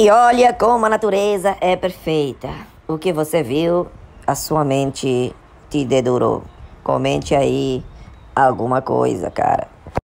E olha como a natureza é perfeita. O que você viu, a sua mente te dedurou. Comente aí alguma coisa, cara.